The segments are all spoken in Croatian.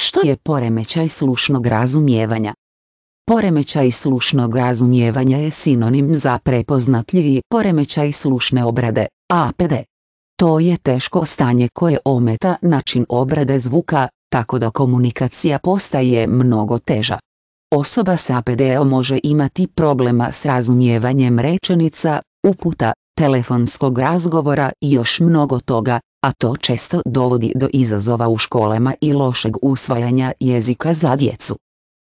Što je poremećaj slušnog razumijevanja? Poremećaj slušnog razumijevanja je sinonim za prepoznatljivi poremećaj slušne obrade, APD. To je teško stanje koje ometa način obrade zvuka, tako da komunikacija postaje mnogo teža. Osoba s APD-om može imati problema s razumijevanjem rečenica, uputa, telefonskog razgovora i još mnogo toga, a to često dovodi do izazova u školama i lošeg usvajanja jezika za djecu.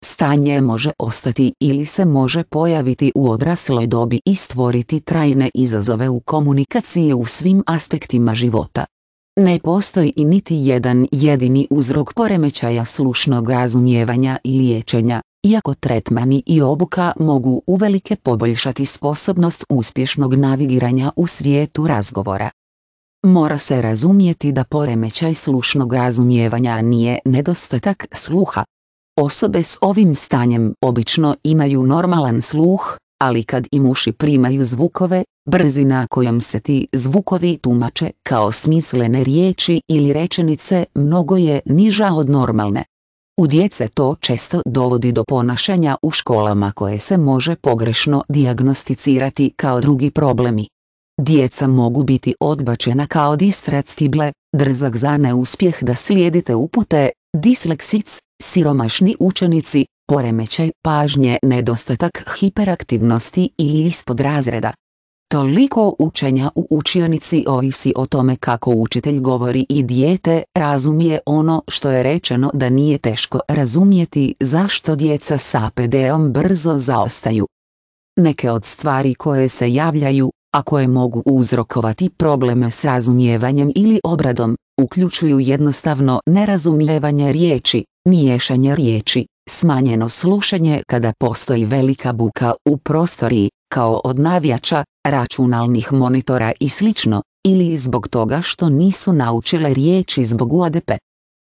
Stanje može ostati ili se može pojaviti u odrasloj dobi i stvoriti trajne izazove u komunikaciji u svim aspektima života. Ne postoji i niti jedan jedini uzrok poremećaja slušnog razumijevanja i liječenja, iako tretmani i obuka mogu uvelike poboljšati sposobnost uspješnog navigiranja u svijetu razgovora. Mora se razumjeti da poremećaj slušnog razumijevanja nije nedostatak sluha. Osobe s ovim stanjem obično imaju normalan sluh, ali kad im uši primaju zvukove, brzina kojom se ti zvukovi tumače kao smislene riječi ili rečenice mnogo je niža od normalne. U djece to često dovodi do ponašanja u školama koje se može pogrešno diagnosticirati kao drugi problemi. Djeca mogu biti odbačena kao distractible, drzak za neuspjeh da slijedite upute, disleksic, siromašni učenici, poremećaj pažnje nedostatak hiperaktivnosti ili ispod razreda. Toliko učenja u učionici ovisi o tome kako učitelj govori i dijete razumije ono što je rečeno da nije teško razumjeti zašto djeca sa APD-om brzo zaostaju. Neke od stvari koje se javljaju a koje mogu uzrokovati probleme s razumijevanjem ili obradom, uključuju jednostavno nerazumijevanje riječi, miješanje riječi, smanjeno slušanje kada postoji velika buka u prostoriji, kao od navijača, računalnih monitora i sl. ili zbog toga što nisu naučile riječi zbog UADP.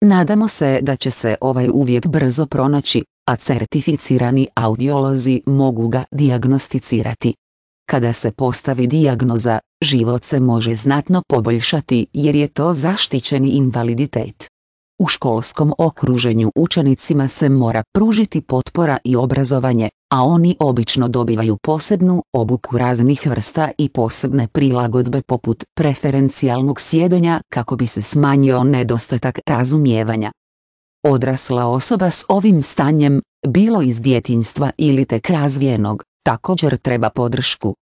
Nadamo se da će se ovaj uvjet brzo pronaći, a certificirani audiolozi mogu ga diagnosticirati. Kada se postavi dijagnoza, život se može znatno poboljšati jer je to zaštićeni invaliditet. U školskom okruženju učenicima se mora pružiti potpora i obrazovanje, a oni obično dobivaju posebnu obuku raznih vrsta i posebne prilagodbe poput preferencijalnog sjedenja kako bi se smanjio nedostatak razumijevanja. Odrasla osoba s ovim stanjem, bilo iz djetinjstva ili tek razvijenog, Također treba podršku.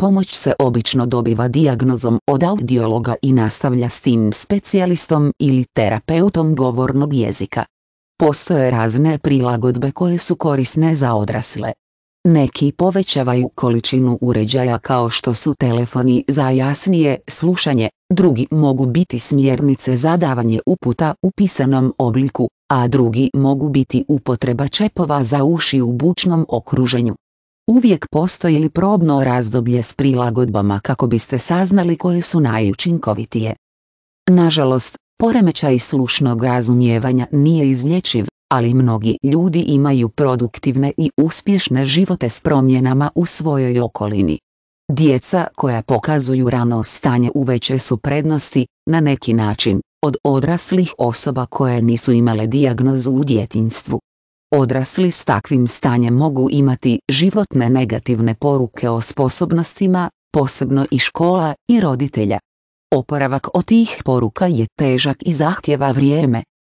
Pomoć se obično dobiva dijagnozom od audiologa i nastavlja s tim specijalistom ili terapeutom govornog jezika. Postoje razne prilagodbe koje su korisne za odrasle. Neki povećavaju količinu uređaja kao što su telefoni za jasnije slušanje, drugi mogu biti smjernice za davanje uputa u pisanom obliku, a drugi mogu biti upotreba čepova za uši u bučnom okruženju. Uvijek postoji li probno razdoblje s prilagodbama kako biste saznali koje su najučinkovitije. Nažalost, poremećaj slušnog razumijevanja nije izlječiv, ali mnogi ljudi imaju produktivne i uspješne živote s promjenama u svojoj okolini. Djeca koja pokazuju rano stanje u veće su prednosti, na neki način, od odraslih osoba koje nisu imale dijagnozu u djetinstvu. Odrasli s takvim stanjem mogu imati životne negativne poruke o sposobnostima, posebno i škola i roditelja. Oporavak od tih poruka je težak i zahtjeva vrijeme.